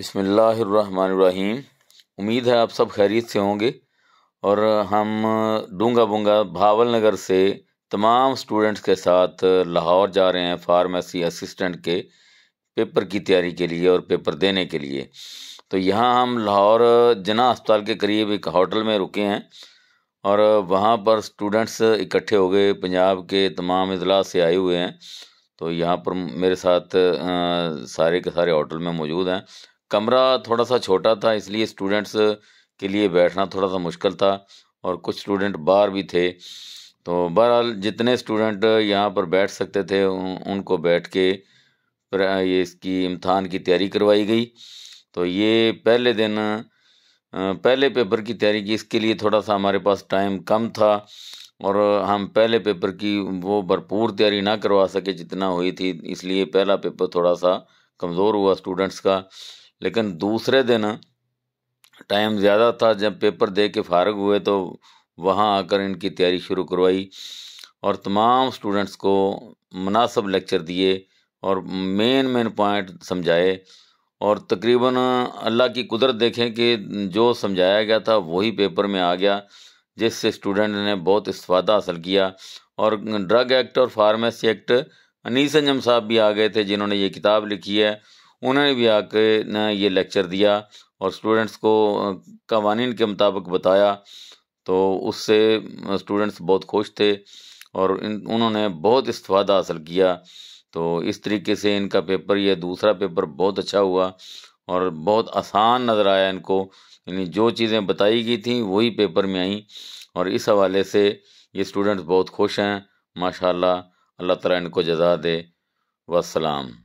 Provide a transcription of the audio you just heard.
बिसमीम उम्मीद है आप सब खैरियत से होंगे और हम डूंगा बूंगा भावल नगर से तमाम स्टूडेंट्स के साथ लाहौर जा रहे हैं फार्मेसी असिस्टेंट के पेपर की तैयारी के लिए और पेपर देने के लिए तो यहाँ हम लाहौर जना अस्पताल के करीब एक होटल में रुके हैं और वहाँ पर स्टूडेंट्स इकट्ठे हो गए पंजाब के तमाम अजला से आए हुए हैं तो यहाँ पर मेरे साथ आ, सारे के सारे होटल में मौजूद हैं कमरा थोड़ा सा छोटा था इसलिए स्टूडेंट्स के लिए बैठना थोड़ा सा मुश्किल था और कुछ स्टूडेंट बाहर भी थे तो बहरहाल जितने स्टूडेंट यहाँ पर बैठ सकते थे उन, उनको बैठ के ये इसकी इम्तहान की तैयारी करवाई गई तो ये पहले दिन पहले पेपर की तैयारी की इसके लिए थोड़ा सा हमारे पास टाइम कम था और हम पहले पेपर की वो भरपूर तैयारी ना करवा सके जितना हुई थी इसलिए पहला पेपर थोड़ा सा कमज़ोर हुआ स्टूडेंट्स का लेकिन दूसरे दिन टाइम ज़्यादा था जब पेपर दे के फारग हुए तो वहाँ आकर इनकी तैयारी शुरू करवाई और तमाम स्टूडेंट्स को मुनासब लेक्चर दिए और मेन मेन पॉइंट समझाए और तकरीबन अल्लाह की कुदरत देखें कि जो समझाया गया था वही पेपर में आ गया जिससे स्टूडेंट ने बहुत इस्ता हासिल किया और ड्रग एक्ट और फार्मेसी एक्ट अनीस अंजम साहब भी आ गए थे जिन्होंने ये किताब लिखी है उन्होंने भी आके न ये लेक्चर दिया और स्टूडेंट्स को कवानीन के मुताबिक बताया तो उससे स्टूडेंट्स बहुत खुश थे और इन उन्होंने बहुत इस्तफादा हासिल किया तो इस तरीके से इनका पेपर यह दूसरा पेपर बहुत अच्छा हुआ और बहुत आसान नज़र आया इनको यानी जो चीज़ें बताई गई थी वही पेपर में आई और इस हवाले से ये स्टूडेंट्स बहुत खुश हैं माशाल्लाह अल्लाह ताला इनको जजा दे वसलाम